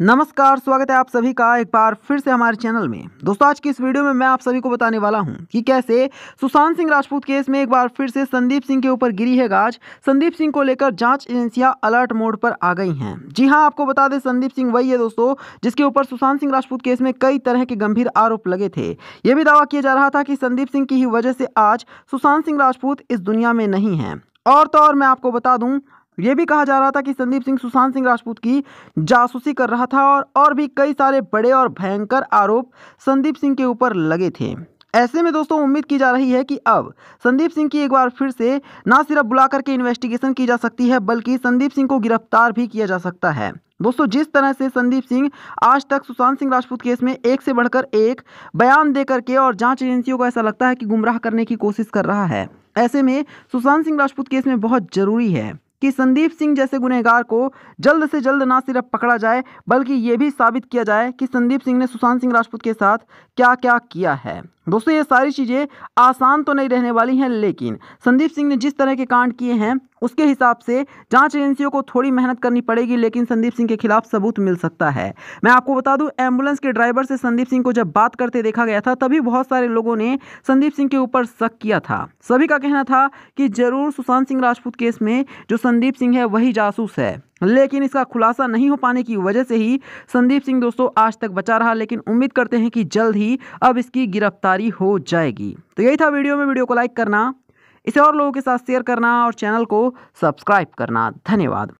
नमस्कार स्वागत है आप सभी का एक बार फिर से हमारे चैनल में दोस्तों आज की इस वीडियो में मैं आप सभी को बताने वाला हूं कि कैसे सुशांत सिंह राजपूत केस में एक बार फिर से संदीप सिंह के ऊपर गिरी है गाज संदीप सिंह को लेकर जांच एजेंसियां अलर्ट मोड पर आ गई हैं जी हां आपको बता दें संदीप सिंह वही है दोस्तों जिसके ऊपर सुशांत सिंह राजपूत केस में कई तरह के गंभीर आरोप लगे थे ये भी दावा किया जा रहा था कि संदीप सिंह की ही वजह से आज सुशांत सिंह राजपूत इस दुनिया में नहीं है और तो और मैं आपको बता दूं ये भी कहा जा रहा था कि संदीप सिंह सुशांत सिंह राजपूत की जासूसी कर रहा था और और भी कई सारे बड़े और भयंकर आरोप संदीप सिंह के ऊपर लगे थे ऐसे में दोस्तों उम्मीद की जा रही है कि अब संदीप सिंह की एक बार फिर से ना सिर्फ बुला करके इन्वेस्टिगेशन की जा सकती है बल्कि संदीप सिंह को गिरफ्तार भी किया जा सकता है दोस्तों जिस तरह से संदीप सिंह आज तक सुशांत सिंह राजपूत केस में एक से बढ़कर एक बयान दे करके और जांच एजेंसियों को ऐसा लगता है कि गुमराह करने की कोशिश कर रहा है ऐसे में सुशांत सिंह राजपूत केस में बहुत ज़रूरी है कि संदीप सिंह जैसे गुनहगार को जल्द से जल्द ना सिर्फ पकड़ा जाए बल्कि ये भी साबित किया जाए कि संदीप सिंह ने सुशांत सिंह राजपूत के साथ क्या क्या किया है दोस्तों ये सारी चीज़ें आसान तो नहीं रहने वाली हैं लेकिन संदीप सिंह ने जिस तरह के कांड किए हैं उसके हिसाब से जांच एजेंसियों को थोड़ी मेहनत करनी पड़ेगी लेकिन संदीप सिंह के खिलाफ सबूत मिल सकता है मैं आपको बता दूं एम्बुलेंस के ड्राइवर से संदीप सिंह को जब बात करते देखा गया था तभी बहुत सारे लोगों ने संदीप सिंह के ऊपर शक किया था सभी का कहना था कि जरूर सुशांत सिंह राजपूत केस में जो संदीप सिंह है वही जासूस है लेकिन इसका खुलासा नहीं हो पाने की वजह से ही संदीप सिंह दोस्तों आज तक बचा रहा लेकिन उम्मीद करते हैं कि जल्द ही अब इसकी गिरफ्तारी हो जाएगी तो यही था वीडियो में वीडियो को लाइक करना इसे और लोगों के साथ शेयर करना और चैनल को सब्सक्राइब करना धन्यवाद